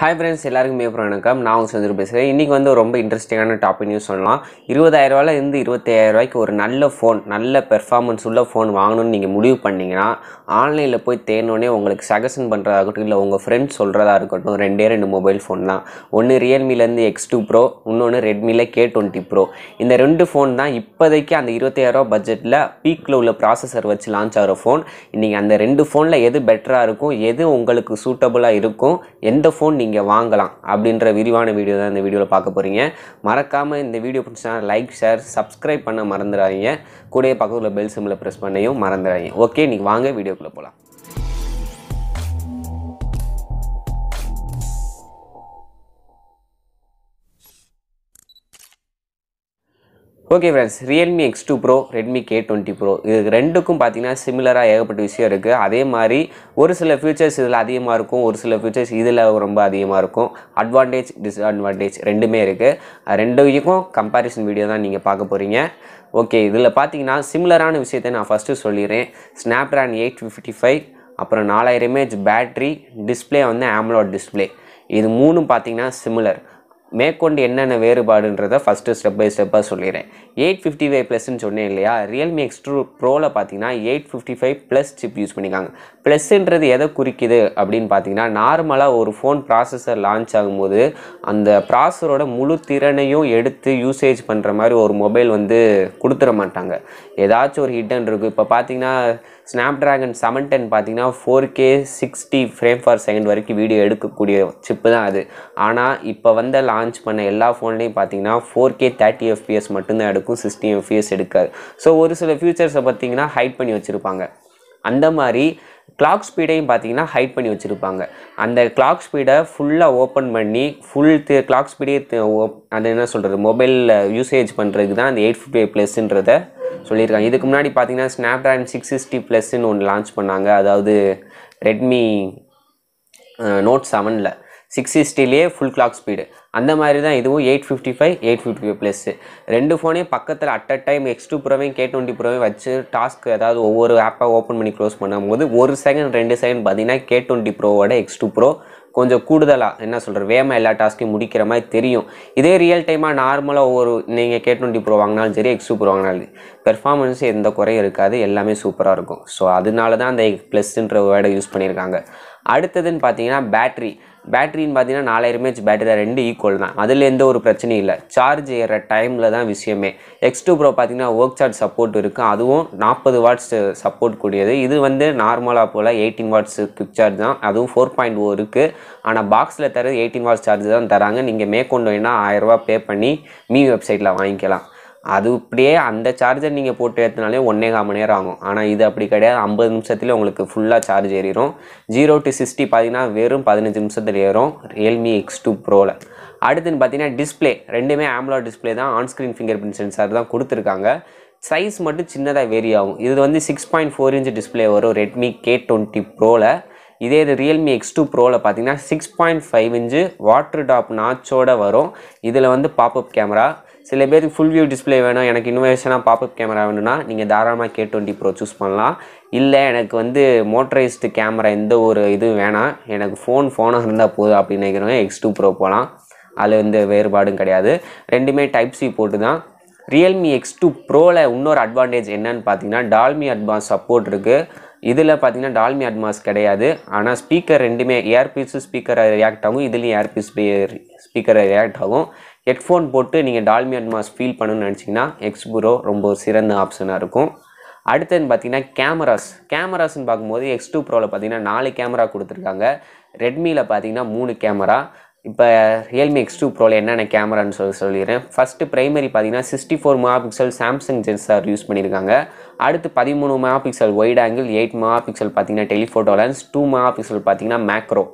hi friends எல்லாருக்கும் அப்புறம் வணக்கம் நான் உங்கள் சந்திர பேசுகிறேன் இன்றைக்கி வந்து ரொம்ப இன்ட்ரெஸ்டிங்கான டாபிக் நியூஸ் சொல்லலாம் இருபதாயிரரூவாலேருந்து இருபத்தாயிரரூவாய்க்கு ஒரு நல்ல ஃபோன் நல்ல பெர்ஃபார்மன்ஸ் உள்ள ஃபோன் வாங்கணும்னு நீங்கள் முடிவு பண்ணிங்கன்னா ஆன்லைனில் போய் தேனோடனே உங்களுக்கு சஜஷன் பண்ணுறதாகட்டும் இல்லை உங்கள் ஃப்ரெண்ட்ஸ் சொல்கிறதா இருக்கட்டும் ரெண்டே ரெண்டு மொபைல் ஃபோன் தான் ஒன்று ரியல்மிலேருந்து எக்ஸ் டூ ப்ரோ இன்னொன்று ரெட்மியில் கே டுவெண்ட்டி ப்ரோ இந்த ரெண்டு ஃபோன் தான் இப்போதைக்கு அந்த இருபத்தாயிரரூவா பட்ஜெட்டில் பீக்கில் உள்ள ப்ராசஸர் வச்சு லான்ச் ஆகிற ஃபோன் இன்றைக்கி அந்த ரெண்டு ஃபோனில் எது பெட்டராக இருக்கும் எது உங்களுக்கு சூட்டபுளாக இருக்கும் எந்த ஃபோன் நீங்கள் வாங்கலாம் அப்படின்ற விரிவான வீடியோ தான் இந்த வீடியோவில் பார்க்க போகிறீங்க மறக்காமல் இந்த வீடியோ பிடிச்சா லைக் ஷேர் சப்ஸ்கிரைப் பண்ண மறந்துடாதீங்க கூடயே பக்கத்தில் பெல் சிம்மில் ப்ரெஸ் பண்ணையும் மறந்துடாதீங்க ஓகே நீங்கள் வாங்க வீடியோக்குள்ளே போகலாம் okay friends Realme X two pro Redmi K twenty pro இது ரெண்டுக்கும் பார்த்தீங்கன்னா சிமிலராக ஏகப்பட்ட விஷயம் இருக்குது அதே மாதிரி ஒரு சில ஃபியூச்சர்ஸ் இதில் அதிகமாக இருக்கும் ஒரு சில ஃபியூச்சர்ஸ் இதில் ரொம்ப அதிகமாக இருக்கும் அட்வான்டேஜ் டிஸ்அட்வான்டேஜ் ரெண்டுமே இருக்குது ரெண்டுக்கும் கம்பேரிசன் வீடியோ தான் நீங்கள் பார்க்க போகிறீங்க ஓகே இதில் பார்த்தீங்கன்னா சிமிலரான விஷயத்தை நான் ஃபஸ்ட்டு சொல்லிடுறேன் ஸ்னாப்ட்ரான் எயிட் ஃபிஃப்டி ஃபைவ் அப்புறம் நாலாயிரம் எம்ஏஹெச் பேட்ரி டிஸ்பிளே வந்து ஆம்லோட் டிஸ்பிளே இது மூணும் பார்த்திங்கன்னா சிமிலர் மேற்கொண்டு என்னென்ன வேறுபாடுன்றதை ஃபஸ்ட்டு ஸ்டெப் பை ஸ்டெப்பாக சொல்லிடுறேன் எயிட் ஃபிஃப்டி ஃபைவ் ப்ளஸ்ன்னு சொன்னேன் இல்லையா ரியல்மி எக்ஸ் டூ ப்ரோவில் பார்த்தீங்கன்னா eight fifty five plus chip use பண்ணிக்காங்க ப்ளஸ்ன்றது எதை குறிக்குது அப்படின்னு பார்த்தீங்கன்னா நார்மலாக ஒரு ஃபோன் ப்ராசஸர் லான்ச் ஆகும்போது அந்த ப்ராசரோட முழு திறனையும் எடுத்து யூசேஜ் பண்ணுற மாதிரி ஒரு மொபைல் வந்து கொடுத்துட மாட்டாங்க ஏதாச்சும் ஒரு ஹிட்டன் இருக்குது இப்போ பார்த்தீங்கன்னா ஸ்னாப்ட்ராகன் செவன் டென் பார்த்திங்கன்னா four K sixty frame for second வரைக்கும் வீடியோ எடுக்கக்கூடிய சிப்பு தான் அது ஆனால் இப்போ வந்த லான்ச் பண்ண எல்லா ஃபோன்லேயும் பார்த்தீங்கன்னா ஃபோர் கே தேர்ட்டி எஃபிஎஸ் மட்டும்தான் எடுக்கும் சிக்ஸ்டி எஃபிஎஸ் எடுக்காது ஸோ ஒரு சில ஃபியூச்சர்ஸை பார்த்திங்கன்னா ஹைட் பண்ணி வச்சுருப்பாங்க அந்த மாதிரி கிளாக் ஸ்பீடையும் பார்த்தீங்கன்னா ஹைட் பண்ணி வச்சுருப்பாங்க அந்த கிளாக் ஸ்பீடை ஃபுல்லாக ஓப்பன் பண்ணி ஃபுல் கிளாக் ஸ்பீடே அது என்ன சொல்கிறது மொபைலில் யூசேஜ் பண்ணுறதுக்கு தான் அந்த எயிட் ஃபிஃப்டி எயிட் சொல்லியிருக்காங்க இதுக்கு முன்னாடி பார்த்தீங்கன்னா ஸ்னாப்ட்ராகன் சிக்ஸ் சிக்ஸ்டி ப்ளஸ்ன்னு ஒன்று லான்ச் பண்ணாங்க அதாவது ரெட்மி நோட் செவனில் சிக்ஸ் சிக்ஸ்டிலேயே ஃபுல் கிளாக் ஸ்பீடு அந்த மாதிரி தான் இதுவும் eight fifty five eight fifty five plus ரெண்டு ஃபோனையும் பக்கத்தில் at a time X two ப்ரோவையும் கே டுவெண்ட்டி ப்ரோவையும் வச்சு டாஸ்க் ஏதாவது ஒவ்வொரு ஆப்பை ஓப்பன் பண்ணி க்ளோஸ் பண்ணும்போது ஒரு செகண்ட் ரெண்டு செகண்ட் பார்த்தீங்கன்னா கே டுவெண்ட்டி ப்ரோவோட எக்ஸ் டூ ப்ரோ கொஞ்சம் கூடுதலாக என்ன சொல்கிற வேகமாக எல்லா டாஸ்க்கையும் முடிக்கிற மாதிரி தெரியும் இதே ரியல் டைமாக நார்மலாக ஒவ்வொரு நீங்கள் கே டுவெண்ட்டி ப்ரோ வாங்கினாலும் சரி எக்ஸு ப்ரோ வாங்கினாலும் பெர்ஃபார்மன்ஸ் எந்த குறையும் இருக்காது எல்லாமே சூப்பராக இருக்கும் ஸோ அதனால தான் அந்த ப்ளஸ்ன்ற வேர்டை யூஸ் பண்ணியிருக்காங்க அடுத்ததுன்னு பார்த்தீங்கன்னா பேட்ரி பேட்டரின்னு பார்த்தீங்கன்னா நாலாயிரம் ஏஹெச் பேட்டரி ரெண்டு ஈக்குவல் தான் அதில் எந்த ஒரு பிரச்சனையும் இல்லை சார்ஜ் ஏற டைமில் தான் விஷயமே எக்ஸ் டூ ப்ரோ பார்த்தீங்கன்னா ஒர்க் சார்ஜ் சப்போர்ட் இருக்குது அதுவும் நாற்பது வாட்ஸ் சப்போர்ட் கூடியது இது வந்து நார்மலாக போல் எயிட்டீன் வாட்ஸ் குவிக் சார்ஜ் தான் அதுவும் ஃபோர் பாயிண்ட் ஓ இருக்குது ஆனால் பாக்ஸில் தர எயிட்டீன் வாட்ஸ் சார்ஜ் தான் தராங்க நீங்கள் மேற்கொண்டு வேணால் ஆயிரரூபா பே பண்ணி மீ வெப்சைட்டில் வாங்கிக்கலாம் அது இப்படியே அந்த சார்ஜர் நீங்கள் போட்டு ஏற்றினாலே ஒன்றே கால் மணி நேரம் ஆகும் ஆனால் இது அப்படி கிடையாது ஐம்பது நிமிஷத்துலேயே உங்களுக்கு ஃபுல்லாக சார்ஜ் ஏறிடும் ஜீரோ டு சிக்ஸ்டி பார்த்தீங்கன்னா வெறும் பதினஞ்சு நிமிஷத்தில் ஏறும் ரியல்மி எக்ஸ் டூ ப்ரோவில் அடுத்துன்னு பார்த்தீங்கன்னா டிஸ்பிளே ரெண்டுமே ஆம்லா டிஸ்பிளே தான் ஆன்ஸ்க்ரீன் ஃபிங்கர் பிரிண்ட் சென்சார் தான் கொடுத்துருக்காங்க சைஸ் மட்டும் சின்னதாக வேரி ஆகும் இது வந்து six point four inch display வரும் ரெட்மி கே டுவெண்ட்டி ப்ரோவில் இதே இது ரியல்மி எக்ஸ் டூ ப்ரோவில் பார்த்தீங்கன்னா six point five inch water drop நாச்சோட வரும் இதில் வந்து பாப்அப் கேமரா சில பேருக்கு ஃபுல் வியூ டிஸ்பிளே வேணும் எனக்கு இன்னோவேஷனாக பாப்பப் கேமரா வேணும்னா நீங்கள் தாராளமாக கே டுவெண்ட்டி ப்ரோ சூஸ் பண்ணலாம் இல்லை எனக்கு வந்து மோட்டரைஸ்டு கேமரா எந்த ஒரு இதுவும் வேணாம் எனக்கு ஃபோன் ஃபோனாக இருந்தால் போதும் அப்படின்னு நினைக்கிறவங்க எக்ஸ் டூ ப்ரோ போகலாம் அதில் வந்து வேறுபாடும் கிடையாது ரெண்டுமே டைப் சி போட்டு தான் ரியல்மி எக்ஸ் டூ ப்ரோவில் இன்னொரு அட்வான்டேஜ் என்னன்னு பார்த்தீங்கன்னா டால்மி அட்வான்ஸ் சப்போர்ட் இருக்குது இதில் பார்த்தீங்கன்னா டால்மி அட்வான்ஸ் கிடையாது ஆனால் ஸ்பீக்கர் ரெண்டுமே ஏர்பீஸு ஸ்பீக்கரை ரியாக்ட் ஆகும் இதுலேயும் ஏர்பீஸ் ஸ்பீக்கர் ரியாக்ட் ஆகும் ஹெட்ஃபோன் போட்டு நீங்கள் டால்மி அட்மாஸ் ஃபீல் பண்ணணும்னு நினச்சிங்கன்னா எக்ஸ்புரோ ரொம்ப சிறந்த ஆப்ஷனாக இருக்கும் அடுத்ததுன்னு பார்த்தீங்கன்னா கேமராஸ் கேமராஸ்ன்னு பார்க்கும்போது எக்ஸ் டூ ப்ரோவில் பார்த்தீங்கன்னா நாலு கேமரா கொடுத்துருக்காங்க ரெட்மியில் பார்த்தீங்கன்னா மூணு கேமரா இப்போ ரியல்மி எக்ஸ் டூ ப்ரோவில் என்னென்ன கேமரான்னு சொல்லி சொல்லிடுறேன் ஃபஸ்ட்டு ப்ரைமரி பார்த்தீங்கன்னா sixty four megapixel Samsung sensor use பண்ணியிருக்காங்க அடுத்து பதிமூணு megapixel wide angle eight megapixel பார்த்தீங்கன்னா telephoto lens two megapixel பார்த்தீங்கன்னா மேக்ரோ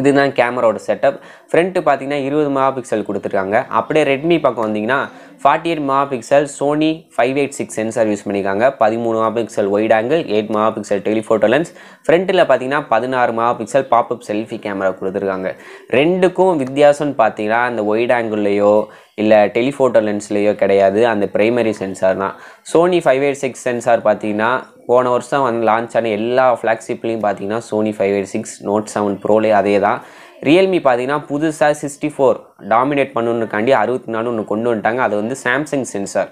இதுதான் கேமராவோட செட்டப் ஃப்ரண்ட்டு பார்த்தீங்கன்னா இருபது மெகா பிக்சல் கொடுத்துருக்காங்க அப்படியே ரெட்மி பக்கம் வந்தீங்கன்னா forty eight megapixel Sony five eight six sensor use பண்ணியிருக்காங்க பதிமூணு megapixel wide angle eight megapixel telephoto lens ஃப்ரண்ட்டில் பார்த்தீங்கன்னா பதினாறு megapixel popup selfie camera கொடுத்துருக்காங்க ரெண்டுக்கும் வித்தியாசம்னு பார்த்தீங்கன்னா அந்த ஒயிட் ஆங்கிள்லேயோ இல்லை டெலிஃபோட்டோ லென்ஸ்லேயோ கிடையாது அந்த ப்ரைமரி சென்சார் தான் Sony five eight six sensor பார்த்தீங்கன்னா போன வருஷம் வந்து லான்ச் ஆன எல்லா ஃப்ளாக்ஷிப்லேயும் பார்த்தீங்கன்னா Sony five eight six note seven ப்ரோலே அதே தான் ரியல்மி பார்த்தீங்கன்னா புதுசாக சிக்ஸ்டி ஃபோர் டாமினேட் பண்ணணுக்காண்டி அறுபத்தி நாலு ஒன்று கொண்டு வந்துட்டாங்க அது வந்து சாம்சங் சென்சார்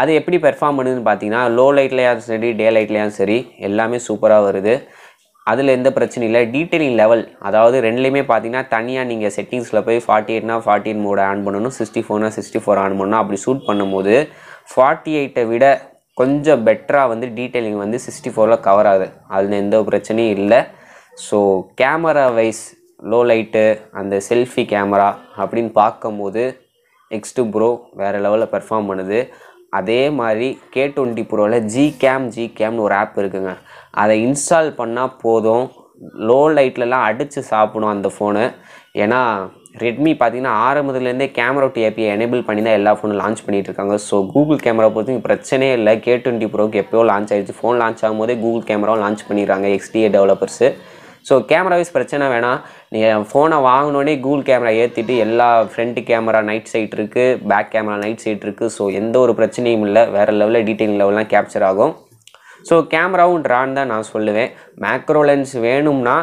அது எப்படி பெர்ஃபார்ம் பண்ணுதுன்னு பார்த்தீங்கன்னா லோ லைட்லேயும் சரி டே லைட்லேயும் சரி எல்லாமே சூப்பராக வருது அதில் எந்த பிரச்சனையும் இல்லை டீட்டெயிலிங் லெவல் அதாவது ரெண்டுலேயுமே பார்த்தீங்கன்னா தனியாக நீங்கள் செட்டிங்ஸில் போய் ஃபார்ட்டி எயிட்னா ஃபார்ட்டி எயிட் மோட் ஆன் பண்ணணும் சிக்ஸ்டி ஃபோர்னா சிக்ஸ்டி ஃபோர் ஆன் பண்ணணும் அப்படி ஷூட் பண்ணும்போது ஃபார்ட்டி எயிட்டை விட கொஞ்சம் பெட்டராக வந்து டீட்டெயிலிங் வந்து சிக்ஸ்டி ஃபோரில் கவர் ஆகுது அதில் எந்த பிரச்சனையும் இல்லை so camera wise low light அந்த செல்ஃபி கேமரா அப்படின்னு பார்க்கும்போது நெக்ஸ்ட்டு ப்ரோ வேறு லெவலில் பெர்ஃபார்ம் பண்ணுது அதே மாதிரி கே டுவெண்ட்டி ப்ரோவில் ஜி கேம் ஜி கேம்னு ஒரு ஆப் இருக்குங்க அதை இன்ஸ்டால் பண்ணால் போதும் லோ லைட்லலாம் அடித்து சாப்பிடும் அந்த ஃபோனு ஏன்னா ரெட்மி பார்த்திங்கன்னா ஆரம்பத்துலேருந்தே கேமரா ஆப்பியை எனேபிள் பண்ணி தான் எல்லா ஃபோனும் லான்ச் பண்ணிகிட்ருக்காங்க ஸோ கூகுள் கேமரா பொறுத்து பிரச்சனையே இல்லை கே டுவெண்ட்டி ப்ரோக்கு எப்போயோ லான்ச் ஆகிடுச்சு ஃபோன் லான்ச் ஆகும்போதே கூகுள் கேமராவும் லான்ச் பண்ணிடுறாங்க XDA developers so camera wise பிரச்சனை வேணாம் நீங்கள் ஃபோனை வாங்கினோடனே கூகுள் கேமரா ஏற்றிட்டு எல்லா ஃப்ரண்ட் கேமரா நைட் சைட் இருக்குது பேக் கேமரா நைட் சைட் இருக்குது ஸோ எந்த ஒரு பிரச்சனையும் இல்லை வேறு லெவலில் டீட்டெயில் லெவல்லாம் கேப்சர் ஆகும் ஸோ கேமராவும் ட்ரான் தான் நான் சொல்லுவேன் மேக்ரோ லென்ஸ் வேணும்னா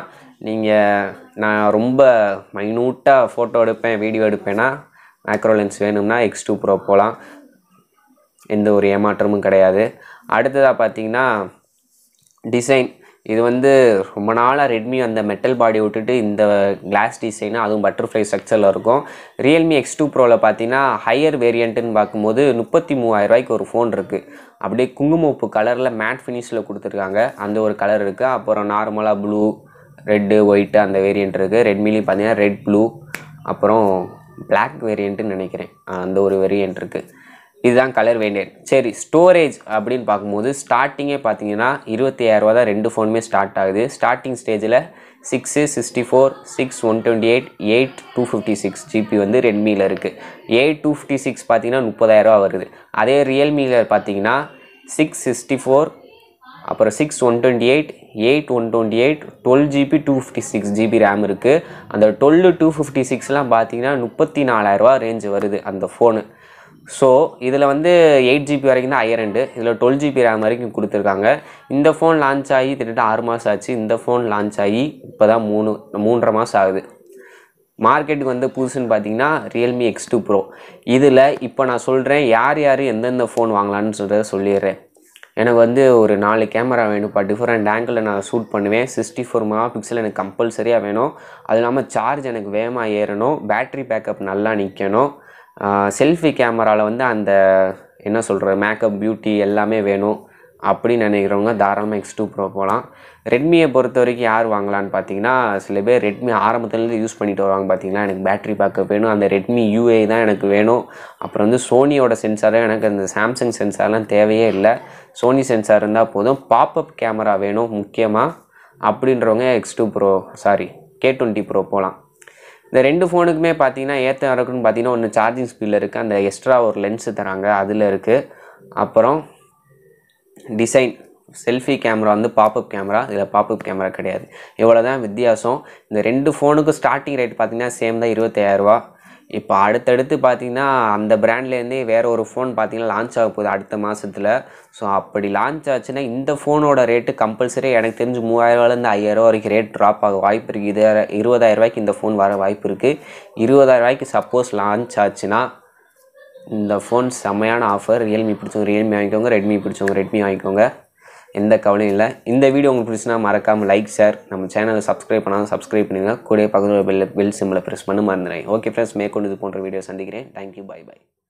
நீங்கள் நான் ரொம்ப மைனூட்டாக ஃபோட்டோ எடுப்பேன் வீடியோ எடுப்பேன்னா மேக்ரோ லென்ஸ் வேணும்னா எக்ஸ் டூ ப்ரோ போகலாம் எந்த ஒரு ஏமாற்றமும் கிடையாது அடுத்ததாக பார்த்தீங்கன்னா டிசைன் இது வந்து ரொம்ப நாளாக ரெட்மி அந்த மெட்டல் பாடி விட்டுட்டு இந்த கிளாஸ் டிசைனு அதுவும் பட்டர்ஃப்ளை ஸ்ட்ரக்சரில் இருக்கும் ரியல்மி எக்ஸ் டூ ப்ரோவில் பார்த்தீங்கன்னா ஹையர் வேரியண்ட்டுன்னு பார்க்கும்போது முப்பத்தி மூவாயிரரூவாய்க்கு ஒரு ஃபோன் இருக்குது அப்படியே குங்குமப்பு கலரில் மேட் ஃபினிஷில் கொடுத்துருக்காங்க அந்த ஒரு கலர் இருக்குது அப்புறம் நார்மலாக ப்ளூ ரெட்டு ஒயிட்டு அந்த வேரியண்ட் இருக்குது ரெட்மிலையும் பார்த்தீங்கன்னா ரெட் ப்ளூ அப்புறம் பிளாக் வேரியண்ட்டுன்னு நினைக்கிறேன் அந்த ஒரு வேரியண்ட் இருக்குது இதுதான் கலர் வேண்டியது சரி ஸ்டோரேஜ் அப்படின்னு பார்க்கும்போது ஸ்டார்டிங்கே பார்த்தீங்கன்னா இருபத்தி ஆயிரரூவா தான் ரெண்டு ஃபோனுமே ஸ்டார்ட் ஆகுது ஸ்டார்டிங் ஸ்டேஜில் six sixty four six one twenty eight eight two fifty six GB வந்து ரெட்மியில் இருக்குது எயிட் டூ ஃபிஃப்டி சிக்ஸ் பார்த்தீங்கன்னா முப்பதாயிரரூவா வருது அதே ரியல்மியில் பார்த்தீங்கன்னா சிக்ஸ் சிக்ஸ்டி ஃபோர் அப்புறம் six one twenty eight eight one twenty eight twelve GB two fifty six GB RAM இருக்குது அந்த டுவெல் டூ ஃபிஃப்டி சிக்ஸ்லாம் பார்த்தீங்கன்னா முப்பத்தி நாலாயிரரூவா ரேஞ்சு வருது அந்த ஃபோனு ஸோ இதில் வந்து எயிட் ஜிபி வரைக்கும் தான் ஹையரண்டு இதில் டுவெல் ஜிபி ரேம் வரைக்கும் கொடுத்துருக்காங்க இந்த ஃபோன் லான்ச் ஆகி கிட்டத்தட்ட ஆறு மாதம் ஆச்சு இந்த ஃபோன் லான்ச் ஆகி இப்போ தான் மூணு மூன்றரை மாதம் ஆகுது மார்க்கெட்டுக்கு வந்து புதுசுன்னு பார்த்தீங்கன்னா ரியல்மி எக்ஸ் டூ ப்ரோ இதில் இப்போ நான் சொல்கிறேன் யார் யார் எந்தெந்த ஃபோன் வாங்கலான்னு சொல்கிறத சொல்லிடுறேன் எனக்கு வந்து ஒரு நாலு கேமரா வேணும்ப்பா டிஃப்ரெண்ட் ஆங்கிளில் நான் ஷூட் பண்ணுவேன் சிக்ஸ்டி ஃபோர் மெகா பிக்சல் எனக்கு கம்பல்சரியாக வேணும் அது இல்லாமல் சார்ஜ் எனக்கு வேகமாக ஏறணும் பேட்ரி பேக்கப் நல்லா நிற்கணும் செல்ஃபி கேமராவில் வந்து அந்த என்ன சொல்கிற மேக்கப் பியூட்டி எல்லாமே வேணும் அப்படின்னு நினைக்கிறவங்க தாராளமாக எக்ஸ் டூ ப்ரோ போகலாம் ரெட்மியை பொறுத்த வரைக்கும் யார் வாங்கலான்னு பார்த்தீங்கன்னா சில பேர் ரெட்மி ஆரம்பத்துலேருந்து யூஸ் பண்ணிட்டு வருவாங்க பார்த்தீங்கன்னா எனக்கு பேட்ரி பேக்கப் வேணும் அந்த ரெட்மி யூஏ தான் எனக்கு வேணும் அப்புறம் வந்து சோனியோட சென்சாரும் எனக்கு அந்த சாம்சங் சென்சார்லாம் தேவையே இல்லை சோனி சென்சார் இருந்தால் போதும் பாப்அப் கேமரா வேணும் முக்கியமாக அப்படின்றவங்க X two pro sorry K twenty pro போகலாம் இந்த ரெண்டு ஃபோனுக்குமே பார்த்தீங்கன்னா ஏற்ற இறக்குன்னு பார்த்தீங்கன்னா ஒன்று சார்ஜிங் ஸ்பீடில் இருக்குது அந்த எக்ஸ்ட்ரா ஒரு லென்ஸு தராங்க அதில் இருக்குது அப்புறம் டிசைன் செல்ஃபி கேமரா வந்து பாப்பப் கேமரா இதில் பாப்பப் கேமரா கிடையாது இவ்வளோ தான் வித்தியாசம் இந்த ரெண்டு ஃபோனுக்கும் ஸ்டார்டிங் ரேட் பார்த்திங்கன்னா சேம் தான் இருபத்தாயிரரூவா இப்போ அடுத்தடுத்து பார்த்தீங்கன்னா அந்த ப்ராண்ட்லேருந்தே வேறு ஒரு ஃபோன் பார்த்தீங்கன்னா லான்ச் ஆக போகுது அடுத்த மாதத்தில் ஸோ அப்படி லான்ச் ஆச்சுன்னா இந்த ஃபோனோட ரேட்டு கம்பல்சரி எனக்கு தெரிஞ்சு மூவாயிரரூவாலேருந்து ஐயாயிரம் வரைக்கும் ரேட் ட்ராப் ஆக வாய்ப்பு இருக்குது இது இருபதாயிரரூவாய்க்கு இந்த ஃபோன் வர வாய்ப்பு இருக்குது இருபதாயிரரூவாய்க்கு சப்போஸ் லான்ச் ஆச்சுன்னா இந்த ஃபோன் செம்மையான ஆஃபர் ரியல்மி பிடிச்சவங்க ரியல்மி வாங்கிக்கோங்க ரெட்மி பிடிச்சவங்க ரெட்மி வாங்கிக்கோங்க எந்த கவலையும் இல்லை இந்த வீடியோ உங்களுக்கு பிடிச்சுன்னா மறக்காமல் லைக் ஷேர் நம்ம சேனலை சப்ஸ்கிரைப் பண்ணாலும் சப்ஸ்கிரைப் பண்ணுங்கள் கூட பகுதியில் பெல் பெல் சிம்பிளை ப்ரெஸ் பண்ண மறந்துடுறேன் ஓகே ஃப்ரெண்ட்ஸ் மேற்கொண்டு இது போன்ற வீடியோ சந்திக்கிறேன் தேங்க்யூ பாய் பாய்